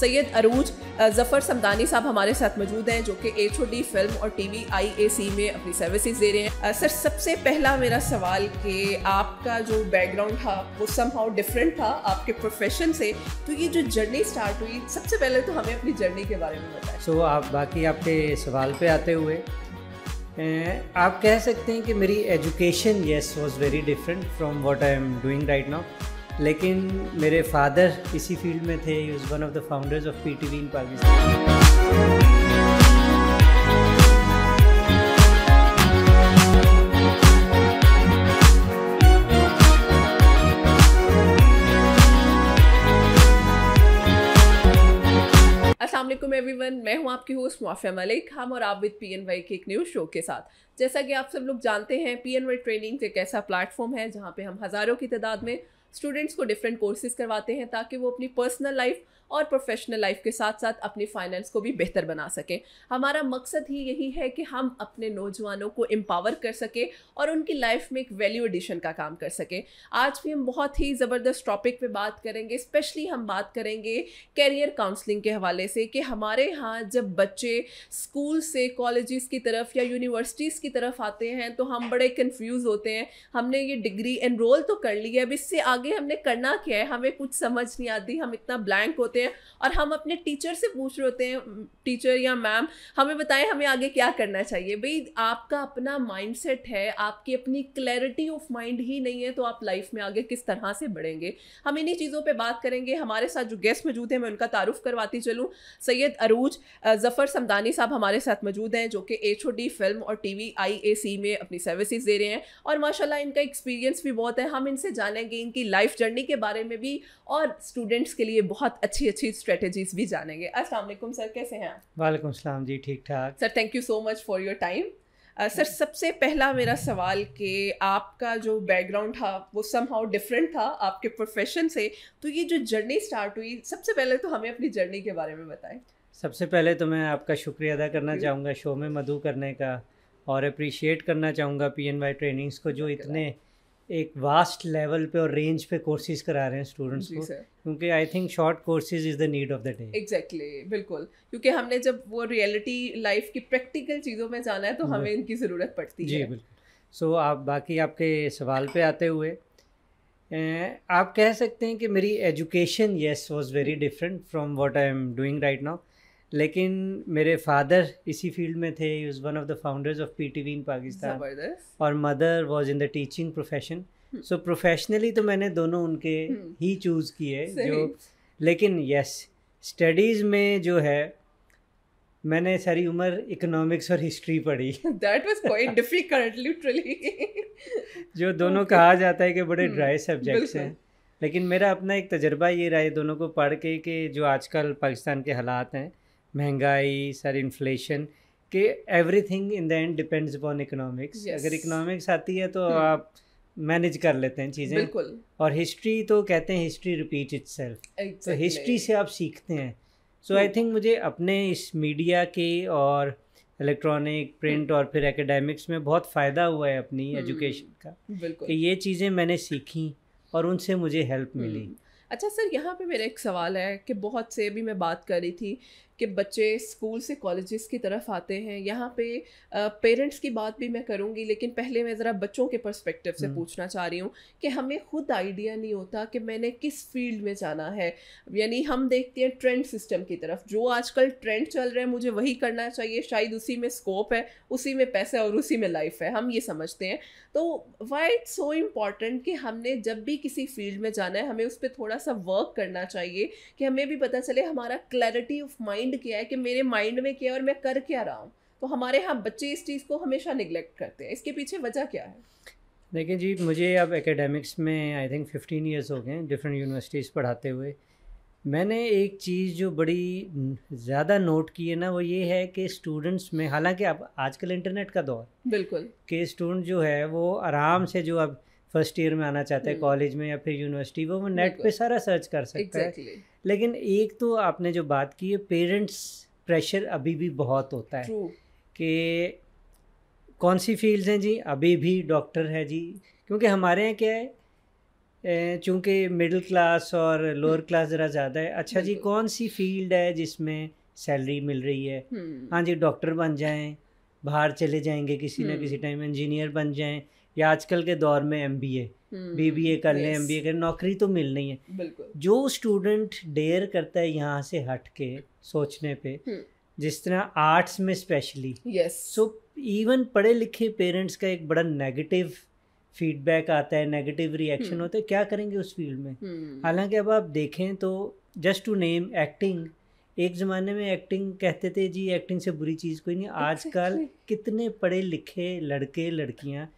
सैयद अरूज जफ़र समदानी साहब हमारे साथ मौजूद हैं जो कि एच फिल्म और T V I A C में अपनी सर्विसेज दे रहे हैं सर सबसे पहला मेरा सवाल कि आपका जो बैकग्राउंड था वो सम हाउ डिफरेंट था आपके प्रोफेशन से तो ये जो जर्नी स्टार्ट हुई सबसे पहले तो हमें अपनी जर्नी के बारे में बताएं सो so, आप बाकी आपके सवाल पे आते हुए आप कह सकते हैं कि मेरी education yes was very different from what I am doing right now लेकिन मेरे फादर इसी फील्ड में थे is one of the founders of P T in Pakistan असलम एवरी वन मैं हूँ आपकी होस्ट मुआफिया मलिक हम और आप विद पी एन वाई के एक न्यूज़ शो के साथ जैसा कि आप सब लोग जानते हैं पी एन वाई ट्रेनिंग एक ऐसा प्लेटफॉर्म है जहाँ पे हम हज़ारों की तादाद में स्टूडेंट्स को डिफरेंट कोर्सेज करवाते हैं ताकि वो अपनी पर्सनल लाइफ और प्रोफेशनल लाइफ के साथ साथ अपनी फाइनेंस को भी बेहतर बना सकें हमारा मकसद ही यही है कि हम अपने नौजवानों को एम्पावर कर सकें और उनकी लाइफ में एक वैल्यू एडिशन का काम कर सकें आज भी हम बहुत ही ज़बरदस्त टॉपिक पे बात करेंगे स्पेशली हम बात करेंगे कैरियर काउंसलिंग के हवाले से कि हमारे यहाँ जब बच्चे स्कूल से कॉलेज़ की तरफ या यूनिवर्सिटीज़ की तरफ आते हैं तो हम बड़े कन्फ्यूज़ होते हैं हमने ये डिग्री एनरोल तो कर ली है अब इससे आगे हमने करना क्या है हमें कुछ समझ नहीं आती हम इतना ब्लैंक होते हैं होते हैं और हम अपने टीचर से पूछ रहे होते हैं टीचर या मैम हमें बताएं हमें आगे क्या करना चाहिए भाई आपका अपना माइंडसेट है आपकी अपनी क्लैरिटी ऑफ माइंड ही नहीं है तो आप लाइफ में आगे किस तरह से बढ़ेंगे हम इन्हीं चीज़ों पर बात करेंगे हमारे साथ जो गेस्ट मौजूद हैं मैं उनका तारुफ करवाती चलूँ सैयद अरूज ज़फ़र समदानी साहब हमारे साथ मौजूद हैं जो कि एच फिल्म और टी वी में अपनी सर्विसज दे रहे हैं और माशाला इनका एक्सपीरियंस भी बहुत है हम इनसे जानेंगे इनकी लाइफ जर्नी के बारे में भी और स्टूडेंट्स के लिए बहुत अच्छी अच्छी अच्छी स्ट्रेटेजीज भी जानेंगे अस्सलाम वालेकुम सर कैसे हैं आप वालेकुम सलाम जी ठीक ठाक sir thank you so much for your time sir सबसे पहला मेरा सवाल कि आपका जो बैकग्राउंड था वो सम हाउ डिफरेंट था आपके प्रोफेशन से तो ये जो जर्नी स्टार्ट हुई सबसे पहले तो हमें अपनी जर्नी के बारे में बताएं सबसे पहले तो मैं आपका शुक्रिया अदा करना चाहूँगा शो में मधु करने का और अप्रिशिएट करना चाहूँगा पी एन वाई ट्रेनिंग्स को जो इतने एक वास्ट लेवल पे और रेंज पे कोर्सेज करा रहे हैं स्टूडेंट्स को क्योंकि I think short courses is the need of the day exactly बिल्कुल क्योंकि हमने जब वो रियलिटी लाइफ की प्रैक्टिकल चीज़ों में जाना है तो हमें इनकी ज़रूरत पड़ती जी, है जी बिल्कुल सो so, आप बाकी आपके सवाल पे आते हुए आप कह सकते हैं कि मेरी education yes was very different from what I am doing right now लेकिन मेरे फादर इसी फील्ड में थे one of the founders of P T V in Pakistan और mother was in the teaching profession so professionally तो मैंने दोनों उनके hmm. ही चूज़ किए जो लेकिन यस स्टडीज़ में जो है मैंने सारी उम्र इकोनॉमिक्स और हिस्ट्री पढ़ी that was quite difficult literally जो दोनों okay. कहा जाता है कि बड़े ड्राई hmm. सब्जेक्ट्स हैं लेकिन मेरा अपना एक तजर्बा ये रहा है दोनों को पढ़ के कि जो आजकल पाकिस्तान के हालात हैं महंगाई sir inflation every everything in the end depends upon economics अगर इकोनॉमिक्स आती है तो hmm. आप मैनेज कर लेते हैं चीज़ें बिल्कुल और हिस्ट्री तो कहते हैं हिस्ट्री रिपीट इट सेल्फ तो हिस्ट्री से आप सीखते हैं सो आई थिंक मुझे अपने इस मीडिया के और इलेक्ट्रॉनिक प्रिंट hmm. और फिर एकेडमिक्स में बहुत फ़ायदा हुआ है अपनी एजुकेशन hmm. का कि ये चीज़ें मैंने सीखी और उनसे मुझे हेल्प मिली अच्छा सर यहाँ पे मेरा एक सवाल है कि बहुत से अभी मैं बात कर रही थी कि बच्चे स्कूल से कॉलेजेस की तरफ आते हैं यहाँ पे पेरेंट्स की बात भी मैं करूँगी लेकिन पहले मैं ज़रा बच्चों के पर्सपेक्टिव से हम्म। पूछना चाह रही हूँ कि हमें खुद आइडिया नहीं होता कि मैंने किस फील्ड में जाना है यानी हम देखते हैं ट्रेंड सिस्टम की तरफ जो आजकल ट्रेंड चल रहे हैं मुझे वही करना चाहिए शायद उसी में स्कोप है उसी में पैसा और उसी में लाइफ है हम ये समझते हैं तो वाई इट्स सो इम्पॉर्टेंट कि हमने जब भी किसी फील्ड में जाना है हमें उस पर थोड़ा सा वर्क करना चाहिए कि हमें भी पता चले हमारा क्लैरिटी ऑफ माइंड माइंड क्या है कि मेरे माइंड में क्या है और मैं कर क्या रहा हूँ तो हमारे यहाँ बच्चे इस चीज़ को हमेशा निगलेक्ट करते हैं इसके पीछे वजह क्या है देखिए जी मुझे अब एकेडमिक्स में आई थिंक फिफ्टीन ईयर्स हो गए डिफरेंट यूनिवर्सिटीज़ पढ़ाते हुए मैंने एक चीज़ जो बड़ी ज़्यादा नोट की है ना वो ये है कि स्टूडेंट्स में हालांकि अब आजकल इंटरनेट का दौर बिल्कुल कि स्टूडेंट जो है वो आराम से जो अब फर्स्ट ईयर में आना चाहते हैं कॉलेज हम्म। में या फिर यूनिवर्सिटी वो वो नेट पे सारा सर्च कर सकता exactly. लेकिन एक तो आपने जो बात की है पेरेंट्स प्रेशर अभी भी बहुत होता है कि कौन सी फील्ड्स हैं जी अभी भी डॉक्टर है जी क्योंकि हमारे यहाँ क्या है चूँकि मिडिल क्लास और लोअर क्लास ज़रा ज़्यादा है अच्छा जी कौन सी फील्ड है जिसमें सैलरी मिल रही है हम्म। हाँ जी डॉक्टर बन जाएं बाहर चले जाएंगे किसी ना हम्म। किसी टाइम इंजीनियर बन जाएं या आजकल के दौर में M B A B B A कर लें एमबीए बी ए नौकरी तो मिल नहीं है जो स्टूडेंट डेयर करता है यहाँ से हट के सोचने पे hmm. जिस तरह आर्ट्स में स्पेशली सो इवन पढ़े लिखे पेरेंट्स का एक बड़ा नेगेटिव फीडबैक आता है नेगेटिव रिएक्शन hmm. होता है क्या करेंगे उस फील्ड में hmm. हालांकि अब आप देखें तो जस्ट टू नेम एक्टिंग एक ज़माने में एक्टिंग कहते थे जी एक्टिंग से बुरी चीज़ कोई नहीं आजकल कितने पढ़े लिखे लड़के लड़कियाँ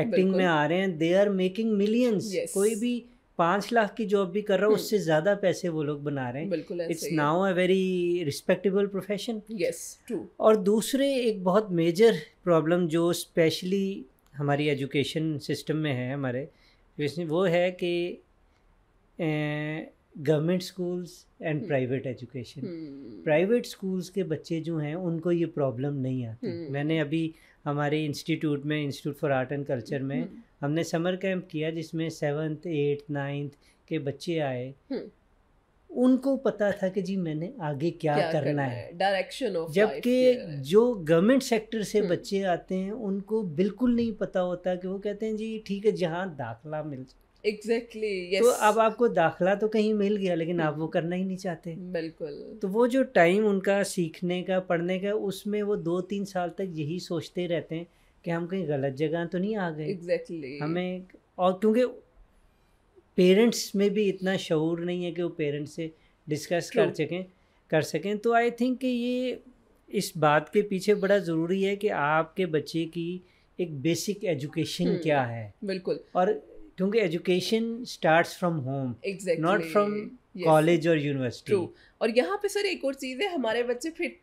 एक्टिंग में आ रहे हैं दे आर मेकिंग मिलियंस कोई भी पाँच लाख की जॉब भी कर रहा है हम्म। उससे ज़्यादा पैसे वो लोग बना रहे हैं it's now a very respectable profession yes true और दूसरे एक बहुत मेजर प्रॉब्लम जो स्पेशली हमारी एजुकेशन सिस्टम में है हमारे वो है कि government schools and private education private schools के बच्चे जो हैं उनको ये प्रॉब्लम नहीं आती hmm. मैंने अभी हमारे इंस्टीट्यूट में institute for art and culture में hmm. हमने समर कैंप किया जिसमें सेवन्थ एट्थ नाइन्थ के बच्चे आए hmm. उनको पता था कि जी मैंने आगे क्या, क्या करना, करना है डायरेक्शन ऑफ जबकि जो गवर्नमेंट सेक्टर से बच्चे आते हैं उनको बिल्कुल नहीं पता होता कि वो कहते हैं जी ठीक है जहाँ दाखला मिल जाए एग्जैक्टली exactly, तो yes. तो अब आपको दाखला तो कहीं मिल गया लेकिन आप वो करना ही नहीं चाहते बिल्कुल तो वो जो टाइम उनका सीखने का पढ़ने का उसमें वो दो तीन साल तक यही सोचते रहते हैं कि हम कहीं गलत जगह तो नहीं आ गए एग्जैक्टली exactly. हमें और क्योंकि पेरेंट्स में भी इतना शूर नहीं है कि वो पेरेंट्स से डिस्कस कर सकें कर सकें तो आई थिंक कि ये इस बात के पीछे बड़ा ज़रूरी है कि आपके बच्चे की एक बेसिक एजुकेशन hmm. क्या है बिल्कुल और क्योंकि education start from home not from college और यूनिवर्सिटी और यहाँ पे सर एक और चीज़ है हमारे बच्चे फिर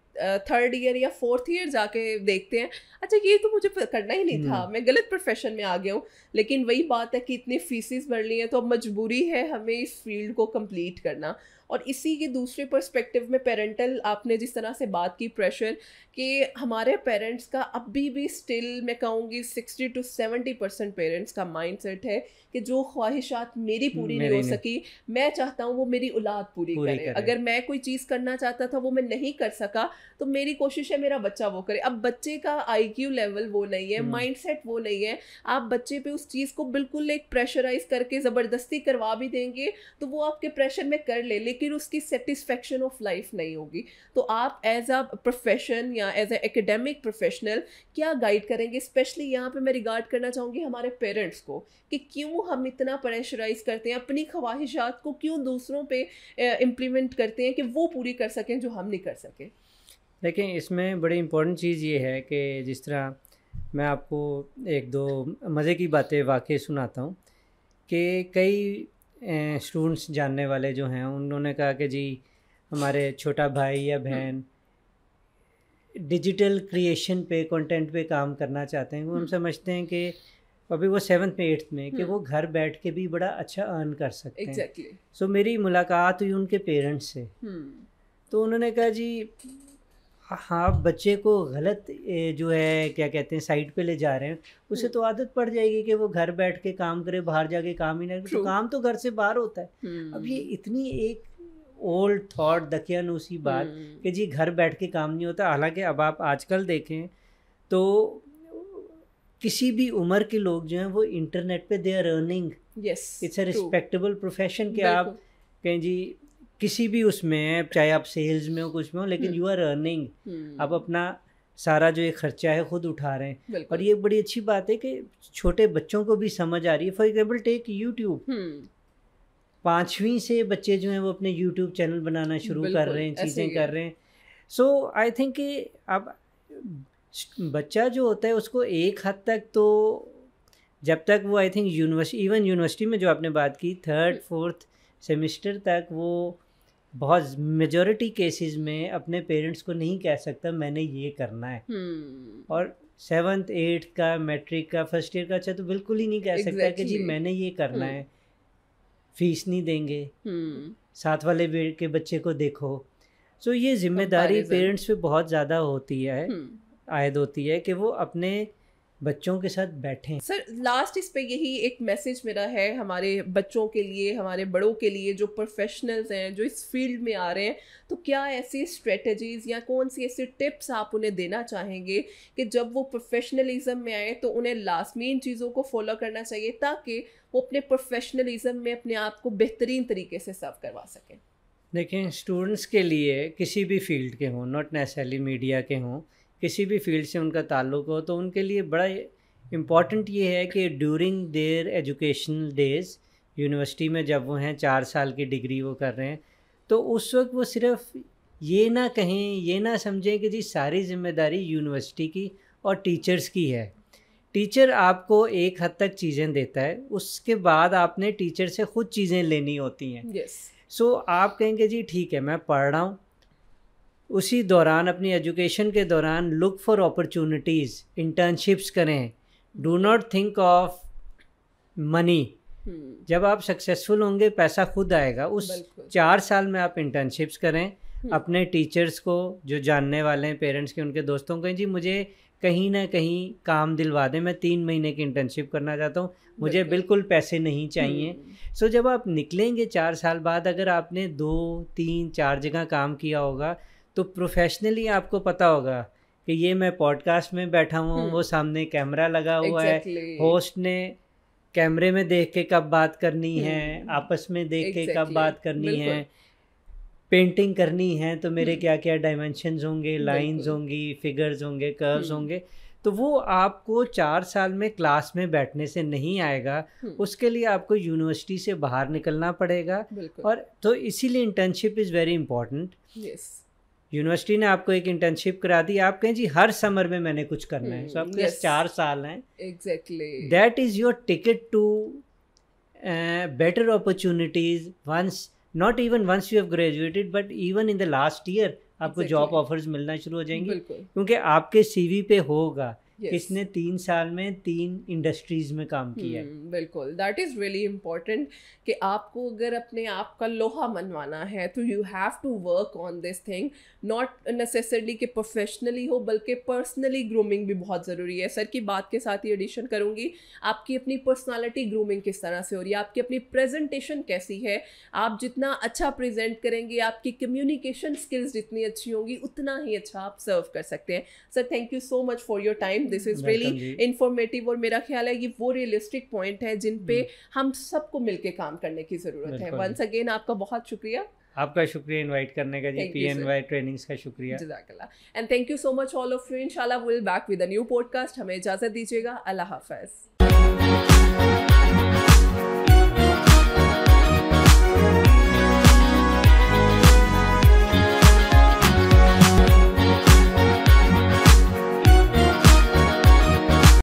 थर्ड ईयर या फोर्थ ईयर जाके देखते हैं अच्छा ये तो मुझे करना ही नहीं था हम्म। मैं गलत प्रोफेशन में आ गया हूँ लेकिन वही बात है कि इतनी फीसिस भर ली हैं तो अब मजबूरी है हमें इस फील्ड को कंप्लीट करना और इसी के दूसरे पर्सपेक्टिव में पेरेंटल आपने जिस तरह से बात की प्रेशर कि हमारे पेरेंट्स का अभी भी स्टिल मैं कहूँगी sixty to seventy percent parents का माइंडसेट है कि जो ख्वाहिशात मेरी पूरी नहीं हो सकी मैं चाहता हूँ वो मेरी औलाद पूरी, पूरी करे।, करे अगर मैं कोई चीज़ करना चाहता था वो मैं नहीं कर सका तो मेरी कोशिश है मेरा बच्चा वो करे अब बच्चे का आई लेवल वो नहीं है माइंड हम्म। hmm. वो नहीं है आप बच्चे पे उस चीज़ को बिल्कुल एक प्रेशराइज करके ज़बरदस्ती करवा भी देंगे तो वो आपके प्रेशर में कर ले लेकिन उसकी सेटिस्फेक्शन ऑफ लाइफ नहीं होगी तो आप एज अ प्रोफेशन या एज अ एकेडमिक प्रोफेशनल क्या गाइड करेंगे स्पेशली यहाँ पे मैं रिगार्ड करना चाहूँगी हमारे पेरेंट्स को कि क्यों हम इतना प्रेशराइज करते हैं अपनी ख्वाहिशात को क्यों दूसरों पे इम्प्लीमेंट करते हैं कि वो पूरी कर सकें जो हम नहीं कर सकें लेकिन इसमें बड़ी इम्पोर्टेंट चीज़ ये है कि जिस तरह मैं आपको एक दो मज़े की बातें वाकई सुनाता हूँ कि कई स्टूडेंट्स जानने वाले जो हैं उन्होंने कहा कि जी हमारे छोटा भाई या हम्म। बहन डिजिटल क्रिएशन पे कंटेंट पे काम करना चाहते हैं वो हम हम्म। समझते हैं कि अभी वो सेवन्थ में एट्थ में कि हम्म। वो घर बैठ के भी बड़ा अच्छा अर्न कर सकते exactly. हैं सो so, मेरी मुलाकात हुई उनके पेरेंट्स से तो उन्होंने कहा जी आप हाँ, बच्चे को गलत जो है क्या कहते हैं साइड पे ले जा रहे हैं उसे हम्म। तो आदत पड़ जाएगी कि वो घर बैठ के काम करे बाहर जाके काम ही ना करे तो काम तो घर से बाहर होता है अब ये हम्म। इतनी एक ओल्ड थॉट दकियानूसी बात हम्म। कि जी घर बैठ के काम नहीं होता हालांकि अब आप आजकल देखें तो किसी भी उम्र के लोग जो हैं वो इंटरनेट पे they are earning it's a respectable profession के आप कहें जी किसी भी उसमें चाहे आप सेल्स में हो कुछ में हो लेकिन यू आर अर्निंग आप अपना सारा जो ये खर्चा है खुद उठा रहे हैं और ये बड़ी अच्छी बात है कि छोटे बच्चों को भी समझ आ रही है फॉर एग्जाम्पल टेक यूट्यूब पाँचवीं से बच्चे जो हैं वो अपने यूट्यूब चैनल बनाना शुरू कर रहे हैं चीज़ें कर रहे हैं सो आई थिंक कि अब बच्चा जो होता है उसको एक हद तक तो जब तक वो I think university even university में जो आपने बात की थर्ड फोर्थ सेमिस्टर तक वो बहुत मेजोरिटी केसेस में अपने पेरेंट्स को नहीं कह सकता मैंने ये करना है hmm. और सेवन्थ एट्थ का मैट्रिक का फर्स्ट ईयर का अच्छा तो बिल्कुल ही नहीं कह exactly. सकता कि जी मैंने ये करना hmm. है फीस नहीं देंगे hmm. साथ वाले के बच्चे को देखो सो so, ये जिम्मेदारी पेरेंट्स पे बहुत ज़्यादा होती है आयद होती है कि वो अपने बच्चों के साथ बैठें सर लास्ट इस पे यही एक मैसेज मेरा है हमारे बच्चों के लिए हमारे बड़ों के लिए जो प्रोफेशनल्स हैं जो इस फील्ड में आ रहे हैं तो क्या ऐसी स्ट्रेटजीज या कौन सी ऐसी टिप्स आप उन्हें देना चाहेंगे कि जब वो प्रोफेशनलिज्म में आए तो उन्हें लाजमी इन चीज़ों को फॉलो करना चाहिए ताकि वो अपने प्रोफेशनलिज्म में अपने आप को बेहतरीन तरीके से सर्व करवा सकें देखें स्टूडेंट्स के लिए किसी भी फील्ड के हों नॉट नेसेसरली मीडिया के हों किसी भी फील्ड से उनका ताल्लुक हो तो उनके लिए बड़ा इम्पॉर्टेंट ये है कि during their educational days university में जब वो हैं चार साल की डिग्री वो कर रहे हैं तो उस वक्त वो सिर्फ ये ना कहें ये ना समझें कि जी सारी जिम्मेदारी यूनिवर्सिटी की और टीचर्स की है टीचर आपको एक हद तक चीज़ें देता है उसके बाद आपने टीचर से खुद चीज़ें लेनी होती हैं yes. सो so, आप कहेंगे जी ठीक है मैं पढ़ रहा हूँ उसी दौरान अपनी एजुकेशन के दौरान लुक फॉर अपॉर्चुनिटीज़ इंटर्नशिप्स करें do not think of money जब आप सक्सेसफुल होंगे पैसा खुद आएगा उस चार साल में आप इंटर्नशिप्स करें हम्म। अपने टीचर्स को जो जानने वाले हैं पेरेंट्स के उनके दोस्तों को जी मुझे कहीं ना कहीं काम दिलवा दें मैं तीन महीने की इंटर्नशिप करना चाहता हूँ मुझे बिल्कुल पैसे नहीं चाहिए सो हम्म। जब आप निकलेंगे चार साल बाद अगर आपने दो तीन चार जगह काम किया होगा तो प्रोफेशनली आपको पता होगा कि ये मैं पॉडकास्ट में बैठा हूँ हम्म। वो सामने कैमरा लगा हुआ exactly. है होस्ट ने कैमरे में देख के कब बात करनी हम्म। है आपस में देख exactly. के कब बात करनी है पेंटिंग करनी है तो मेरे क्या क्या डायमेंशन होंगे लाइंस होंगी फिगर्स होंगे कर्व्स हम्म। होंगे तो वो आपको चार साल में क्लास में बैठने से नहीं आएगा उसके लिए आपको यूनिवर्सिटी से बाहर निकलना पड़ेगा और तो इसीलिए internship is very important university ने आपको एक इंटर्नशिप करा दी आप कहें जी हर समर में मैंने कुछ करना है सो हम्म, तो आपके yes. चार साल हैं exactly that is your ticket to better opportunities once not even once you have graduated but even in the last year आपको जॉब exactly. ऑफर्स मिलना शुरू हो जाएंगी क्योंकि आपके सीवी पे होगा किसने तीन साल में तीन इंडस्ट्रीज में काम किया है हम्म, बिल्कुल दैट इज़ रियली इम्पॉर्टेंट कि आपको अगर अपने आप का लोहा मनवाना है तो you have to work on this thing not necessarily कि प्रोफेशनली हो बल्कि पर्सनली ग्रूमिंग भी बहुत ज़रूरी है सर की बात के साथ ही एडिशन करूँगी आपकी अपनी पर्सनैलिटी ग्रूमिंग किस तरह से हो रही है आपकी अपनी प्रेजेंटेशन कैसी है आप जितना अच्छा प्रेजेंट करेंगे आपकी कम्युनिकेशन स्किल्स जितनी अच्छी होंगी उतना ही अच्छा आप सर्व कर सकते हैं sir thank you so much for your time this is really informative और मेरा ख्याल है ये वो रियलिस्टिक पॉइंट है जिन पे हम्म। हम सबको मिलके काम करने की ज़रूरत है वंस अगेन आपका बहुत शुक्रिया आपका शुक्रिया इनवाइट करने का G P N Y training का शुक्रिया जजाकल्ला and thank you so much all of you इंशाल्लाह will back with a new podcast हमें इजाज़त दीजिएगा अल्लाह हाफिज़